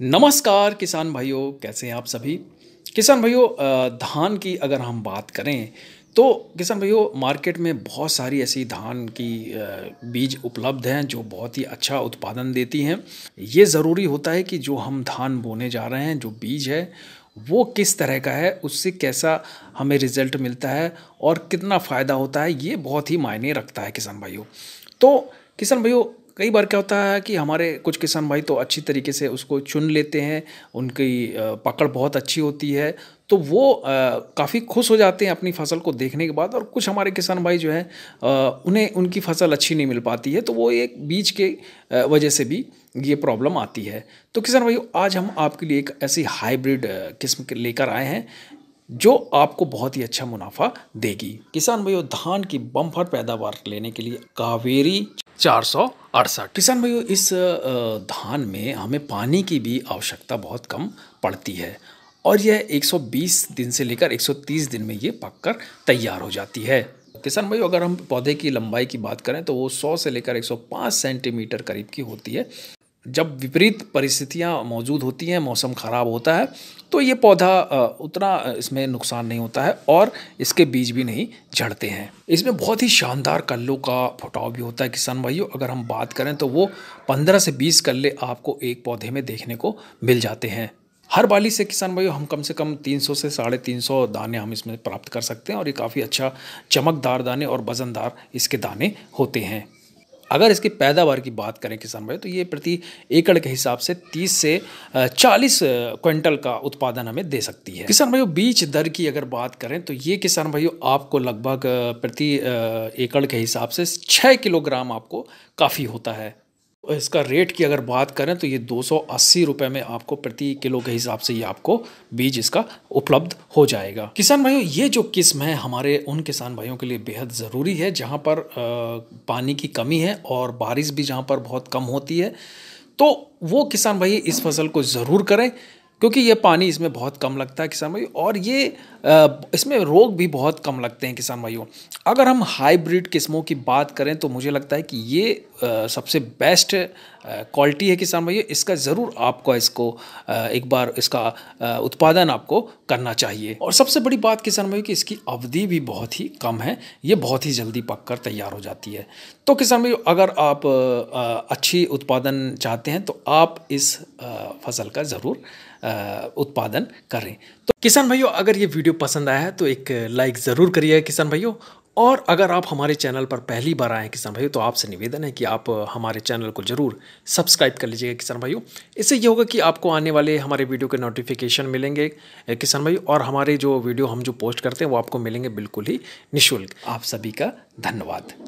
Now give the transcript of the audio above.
नमस्कार किसान भाइयों कैसे हैं आप सभी किसान भाइयों धान की अगर हम बात करें तो किसान भाइयों मार्केट में बहुत सारी ऐसी धान की बीज उपलब्ध हैं जो बहुत ही अच्छा उत्पादन देती हैं ये ज़रूरी होता है कि जो हम धान बोने जा रहे हैं जो बीज है वो किस तरह का है उससे कैसा हमें रिज़ल्ट मिलता है और कितना फ़ायदा होता है ये बहुत ही मायने रखता है किसान भाइयों तो किसान भाइयों कई बार क्या होता है कि हमारे कुछ किसान भाई तो अच्छी तरीके से उसको चुन लेते हैं उनकी पकड़ बहुत अच्छी होती है तो वो काफ़ी खुश हो जाते हैं अपनी फसल को देखने के बाद और कुछ हमारे किसान भाई जो हैं उन्हें उनकी फसल अच्छी नहीं मिल पाती है तो वो एक बीज के वजह से भी ये प्रॉब्लम आती है तो किसान भाई आज हम आपके लिए एक ऐसी हाइब्रिड किस्म के लेकर आए हैं जो आपको बहुत ही अच्छा मुनाफा देगी किसान भाइयों धान की बम्फर पैदावार लेने के लिए कावेरी चार सौ अड़सठ किसान भाइयों इस धान में हमें पानी की भी आवश्यकता बहुत कम पड़ती है और यह 120 दिन से लेकर 130 दिन में ये पककर तैयार हो जाती है किसान भाई अगर हम पौधे की लंबाई की बात करें तो वो 100 से लेकर 105 सेंटीमीटर करीब की होती है जब विपरीत परिस्थितियाँ मौजूद होती हैं मौसम ख़राब होता है तो ये पौधा उतना इसमें नुकसान नहीं होता है और इसके बीज भी नहीं झड़ते हैं इसमें बहुत ही शानदार कल्लों का फुटाव भी होता है किसान भाइयों अगर हम बात करें तो वो 15 से 20 कल्ले आपको एक पौधे में देखने को मिल जाते हैं हर बाली से किसान भाइयों हम कम से कम 300 से साढ़े तीन सौ दाने हम इसमें प्राप्त कर सकते हैं और ये काफ़ी अच्छा चमकदार दाने और वज़नदार इसके दाने होते हैं अगर इसकी पैदावार की बात करें किसान भाई तो ये प्रति एकड़ के हिसाब से तीस से चालीस क्विंटल का उत्पादन हमें दे सकती है किसान भाइयों बीज दर की अगर बात करें तो ये किसान भाइयों आपको लगभग प्रति एकड़ के हिसाब से छः किलोग्राम आपको काफ़ी होता है इसका रेट की अगर बात करें तो ये दो सौ में आपको प्रति किलो के हिसाब से ये आपको बीज इसका उपलब्ध हो जाएगा किसान भाइयों ये जो किस्म है हमारे उन किसान भाइयों के लिए बेहद ज़रूरी है जहाँ पर पानी की कमी है और बारिश भी जहाँ पर बहुत कम होती है तो वो किसान भाई इस फसल को ज़रूर करें क्योंकि ये पानी इसमें बहुत कम लगता है किसान भाई और ये इसमें रोग भी बहुत कम लगते हैं किसान भाइयों अगर हम हाइब्रिड किस्मों की बात करें तो मुझे लगता है कि ये सबसे बेस्ट क्वालिटी है किसान भाइयों इसका ज़रूर आपको इसको एक बार इसका उत्पादन आपको करना चाहिए और सबसे बड़ी बात किसान भाइयों कि इसकी अवधि भी बहुत ही कम है ये बहुत ही जल्दी पककर तैयार हो जाती है तो किसान भाइयों अगर आप अच्छी उत्पादन चाहते हैं तो आप इस फसल का ज़रूर उत्पादन करें तो किसान भाइयों अगर ये वीडियो पसंद आया है तो एक लाइक ज़रूर करिएगा किसान भाइयों और अगर आप हमारे चैनल पर पहली बार आए किसान भाइयों तो आपसे निवेदन है कि आप हमारे चैनल को जरूर सब्सक्राइब कर लीजिएगा किसान भाइयों इससे ये होगा कि आपको आने वाले हमारे वीडियो के नोटिफिकेशन मिलेंगे किसान भाइयों और हमारे जो वीडियो हम जो पोस्ट करते हैं वो आपको मिलेंगे बिल्कुल ही निःशुल्क आप सभी का धन्यवाद